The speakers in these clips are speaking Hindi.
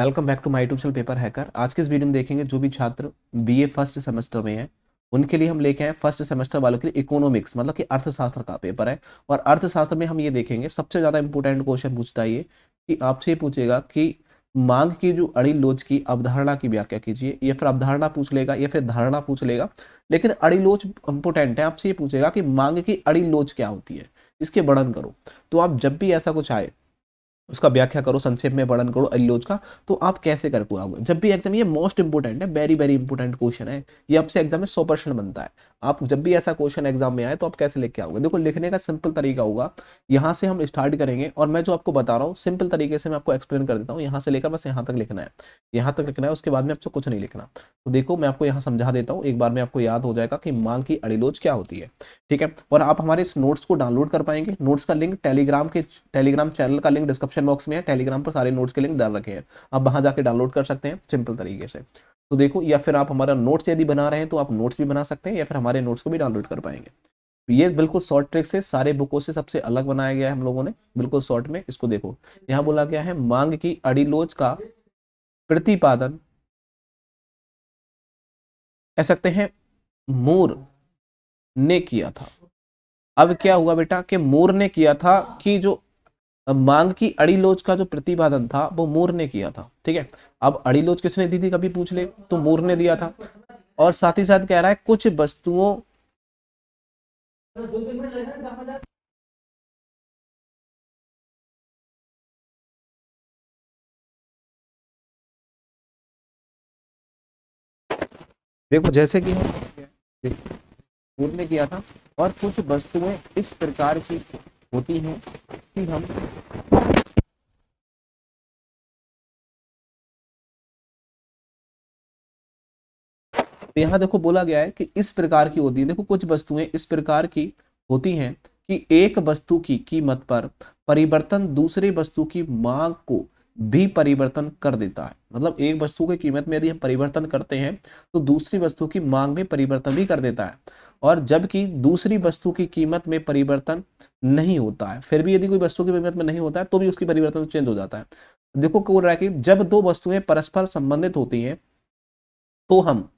welcome back to my tuition paper hacker आज के इस वीडियो में देखेंगे जो भी छात्र बीए फर्स्ट सेमेस्टर में है उनके लिए हम लेके आए फर्स्ट सेमेस्टर वालों के लिए इकोनॉमिक्स मतलब कि अर्थशास्त्र का पेपर है और अर्थशास्त्र में हम ये देखेंगे सबसे ज़्यादा इंपॉर्टेंट क्वेश्चन पूछता है ये कि आपसे ये पूछेगा कि मांग की जो अड़ी लोच की अवधारणा की व्याख्या कीजिए या फिर अवधारणा पूछ लेगा या फिर धारणा पूछ लेगा लेकिन अड़ी लोच इंपोर्टेंट है आपसे ये पूछेगा कि मांग की अड़ी लोच क्या होती है इसके वर्णन करो तो आप जब भी ऐसा कुछ आए उसका व्याख्या करो संक्षेप में वर्णन करो अल्योज का तो आप कैसे कर पाओगे जब भी एग्जाम ये मोस्ट इंपॉर्टेंट है वेरी वेरी इंपॉर्टेंट क्वेश्चन है ये आपसे एग्जाम में सौ परसेंट बनता है आप जब भी ऐसा क्वेश्चन एग्जाम में आए तो आप कैसे लिख के आओगे देखो लिखने का सिंपल तरीका होगा यहाँ से हम स्टार्ट करेंगे और मैं जो आपको बता रहा हूँ सिंपल तरीके से मैं आपको एक्सप्लेन कर देता हूँ यहाँ से लेकर बस यहाँ तक लिखना है यहाँ तक लिखना है उसके बाद में आपसे कुछ नहीं लिखना तो देखो मैं आपको यहाँ समझा देता हूँ एक बार में आपको याद हो जाएगा कि मांग की अड़िलोज क्या होती है ठीक है और आप हमारे इस नोट्स को डाउनलोड कर पाएंगे नोट्स का लिंक टेलीग्राम के टेलीग्राम चैनल का लिंक डिस्क्रिप्शन डिस्क्रिप्शन बॉक्स में है टेलीग्राम पर सारे नोट्स के लिंक डाल रखे हैं आप वहां जाकर डाउनलोड कर सकते हैं सिंपल तरीके से तो देखो या फिर आप हमारा नोट्स यदि बना रहे हैं तो आप नोट्स भी बना सकते हैं या फिर हमारे नोट्स को भी डाउनलोड कर पाएंगे तो ये बिल्कुल शॉर्ट ट्रिक से सारे बुकों से सबसे अलग बनाया गया है हम लोगों ने बिल्कुल शॉर्ट में इसको देखो यहाँ बोला गया है मांग की अड़ीलोच का प्रतिपादन कह सकते हैं मोर ने किया था अब क्या हुआ बेटा कि मोर ने किया था कि जो मांग की अड़ीलोच का जो प्रतिपादन था वो मूर ने किया था ठीक है अब अड़ीलोच किसने दी थी कभी पूछ ले तो मूर ने दिया था और साथ ही साथ कह रहा है कुछ वस्तुओं देखो जैसे कि मूर ने किया था और कुछ वस्तुएं इस प्रकार की होती हैं कि हम तो देखो बोला गया है कि इस प्रकार की होती है देखो कुछ वस्तुएं इस प्रकार की होती हैं कि एक वस्तु की कीमत पर परिवर्तन दूसरी वस्तु की मांग को भी परिवर्तन कर देता है मतलब एक वस्तु की कीमत में यदि हम परिवर्तन करते हैं तो दूसरी वस्तु की मांग में परिवर्तन भी कर देता है और जबकि दूसरी वस्तु की कीमत में परिवर्तन नहीं होता है फिर भी यदि कोई वस्तु की कीमत में नहीं होता है तो भी उसकी परिवर्तन चेंज हो जाता है देखो क्यों रहा है कि जब दो वस्तुएं परस्पर संबंधित होती हैं तो हम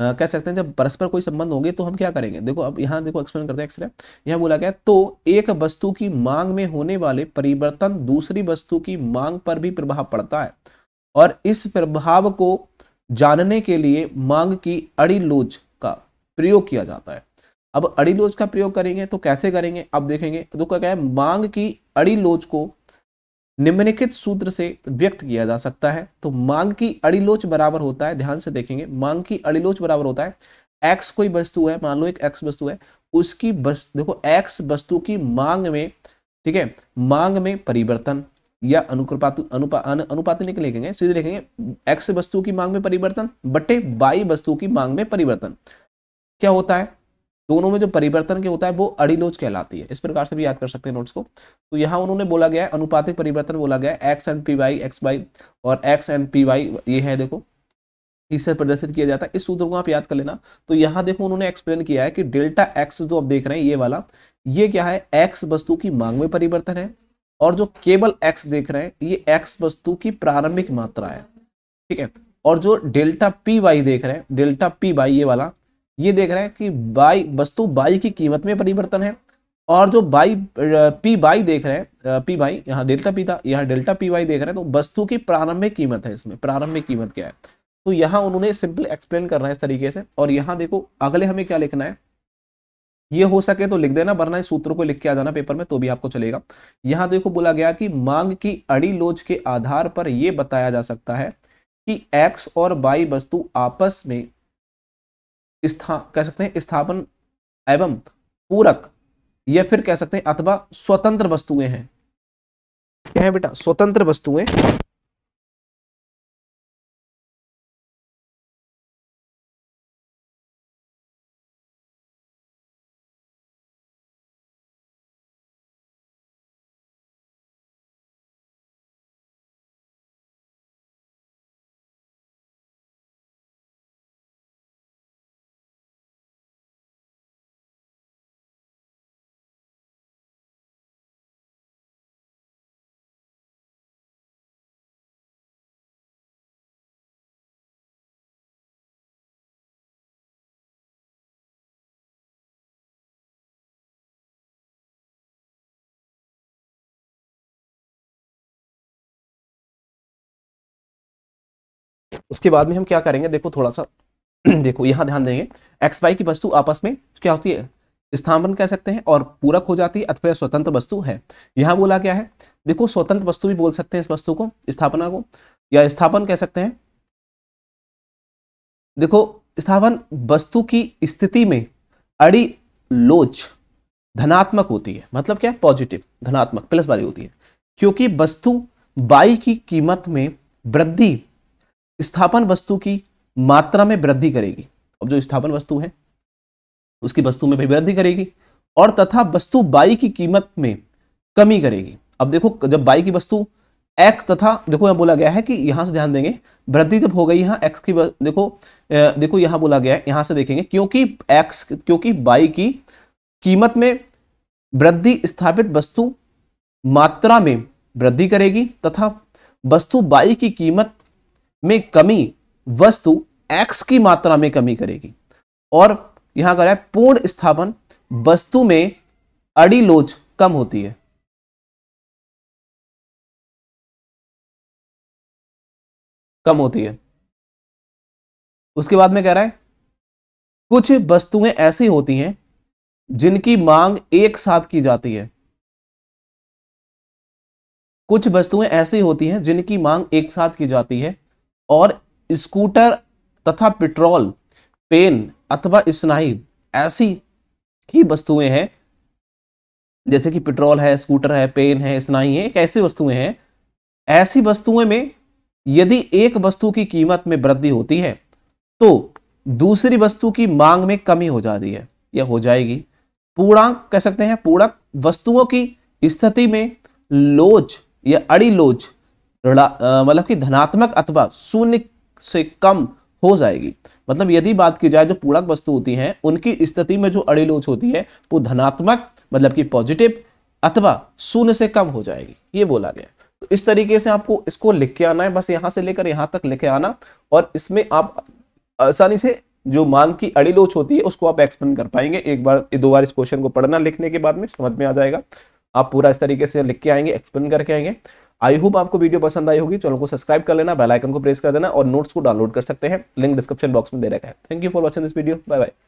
कह सकते हैं जब परस्पर कोई संबंध होंगे तो हम क्या करेंगे देखो अब यहाँ देखो एक्सप्लेन करते हैं एक्सरे यहाँ बोला गया तो एक वस्तु की मांग में होने वाले परिवर्तन दूसरी वस्तु की मांग पर भी प्रभाव पड़ता है और इस प्रभाव को जानने के लिए मांग की अड़िलोच का प्रयोग किया जाता है अब अड़िलोच का प्रयोग करेंगे तो कैसे करेंगे अब देखेंगे तो क्या है मांग की अड़िलोच को निम्नलिखित सूत्र से व्यक्त किया जा सकता है तो मांग की अड़िलोच बराबर होता है ध्यान से देखेंगे मांग की अड़िलोच बराबर होता है एक्स कोई वस्तु है मान लो एक एक्स वस्तु है उसकी बस देखो एक्स वस्तु की मांग में ठीक है मांग में परिवर्तन या अनुपात अनुपा, अनुपात नहीं लिखेंगे सीधे लिखेंगे एक्स वस्तु की मांग में परिवर्तन बटे बाई वस्तु की मांग में परिवर्तन क्या होता है दोनों में जो परिवर्तन के होता है वो अड़िलोच कहलाती है इस प्रकार से भी याद कर सकते हैं नोट्स को तो यहाँ उन्होंने बोला गया है अनुपातिक परिवर्तन बोला गया है X and P Y X Y और एक्स एंड पी वाई ये है देखो इसे प्रदर्शित किया जाता है इस सूत्र को आप याद कर लेना तो यहाँ देखो उन्होंने एक्सप्लेन किया है कि डेल्टा एक्स जो आप देख रहे हैं ये वाला ये क्या है एक्स वस्तु की मांग में परिवर्तन है और जो केवल एक्स देख रहे हैं ये एक्स वस्तु की प्रारंभिक मात्रा है ठीक है और जो डेल्टा पी वाई देख रहे हैं डेल्टा पी वाई ये वाला ये देख रहे हैं कि बाई वस्तु बाई की कीमत में परिवर्तन है और जो बाई पी बाई देख रहे हैं पी बाई यहाँ डेल्टा पी था यहाँ डेल्टा पी बाई देख रहे हैं तो वस्तु की प्रारंभिक कीमत है इसमें प्रारंभिक कीमत क्या है तो यहाँ उन्होंने सिंपल एक्सप्लेन रहा है इस तरीके से और यहाँ देखो अगले हमें क्या लिखना है ये हो सके तो लिख देना वरना इस सूत्रों को लिख के आ जाना पेपर में तो भी आपको चलेगा यहाँ देखो बोला गया कि मांग की अड़ी लोच के आधार पर यह बताया जा सकता है कि एक्स और बाई वस्तु आपस में स्था कह सकते हैं स्थापन एवं पूरक या फिर कह सकते हैं अथवा स्वतंत्र वस्तुएं हैं क्या है बेटा स्वतंत्र वस्तुएं उसके बाद में हम क्या करेंगे देखो थोड़ा सा देखो यहाँ ध्यान देंगे एक्स वाई की वस्तु आपस में क्या होती है स्थापन कह सकते हैं और पूरक हो जाती है अथवा स्वतंत्र वस्तु है यहाँ बोला क्या है देखो स्वतंत्र वस्तु भी बोल सकते हैं इस वस्तु को स्थापना को या स्थापन कह सकते हैं देखो स्थापन वस्तु की स्थिति में अड़ी लोच धनात्मक होती है मतलब क्या पॉजिटिव धनात्मक प्लस वाली होती है क्योंकि वस्तु बाई की कीमत में वृद्धि स्थापन वस्तु की मात्रा में वृद्धि करेगी अब जो स्थापन वस्तु है उसकी वस्तु में भी वृद्धि करेगी और तथा वस्तु बाई की कीमत में कमी करेगी अब देखो जब बाई की वस्तु एक्स तथा देखो यहां बोला गया है कि यहां से ध्यान देंगे वृद्धि जब हो गई यहां एक्स की देखो देखो यहां बोला गया है यहां से देखेंगे क्योंकि एक्स क्योंकि बाई की कीमत में वृद्धि स्थापित वस्तु मात्रा में वृद्धि करेगी तथा वस्तु बाई की कीमत में कमी वस्तु एक्स की मात्रा में कमी करेगी और यहां कर रहा है पूर्ण स्थापन वस्तु में अड़ी लोच कम होती है कम होती है उसके बाद में कह रहा है कुछ वस्तुएं ऐसी होती हैं जिनकी मांग एक साथ की जाती है कुछ वस्तुएं ऐसी होती हैं जिनकी मांग एक साथ की जाती है और स्कूटर तथा पेट्रोल पेन अथवा स्नाई ऐसी ही वस्तुएं हैं जैसे कि पेट्रोल है स्कूटर है पेन है स्नाई है एक ऐसी वस्तुएं हैं ऐसी वस्तुएं में यदि एक वस्तु की कीमत में वृद्धि होती है तो दूसरी वस्तु की मांग में कमी हो जाती है या हो जाएगी पूर्णांक कह सकते हैं पूर्णक वस्तुओं की स्थिति में लोच या अड़ी लोच मतलब कि धनात्मक अथवा शून्य से कम हो जाएगी मतलब यदि बात की जाए जो पूरक वस्तु होती हैं उनकी स्थिति में जो अड़िलोच होती है वो धनात्मक मतलब कि पॉजिटिव अथवा शून्य से कम हो जाएगी ये बोला गया तो इस तरीके से आपको इसको लिख के आना है बस यहाँ से लेकर यहां तक लेके आना और इसमें आप आसानी से जो मान की अड़िलोच होती है उसको आप एक्सप्लेन कर पाएंगे एक बार दो बार इस क्वेश्चन को पढ़ना लिखने के बाद में समझ में आ जाएगा आप पूरा इस तरीके से लिख के आएंगे एक्सप्लेन करके आएंगे आई होप आपको वीडियो पसंद आई होगी चैनल को सब्सक्राइब कर लेना बेल आइकन को प्रेस कर देना और नोट्स को डाउनलोड कर सकते हैं लिंक डिस्क्रिप्शन बॉक्स में दे रखा है thank you for watching this video bye bye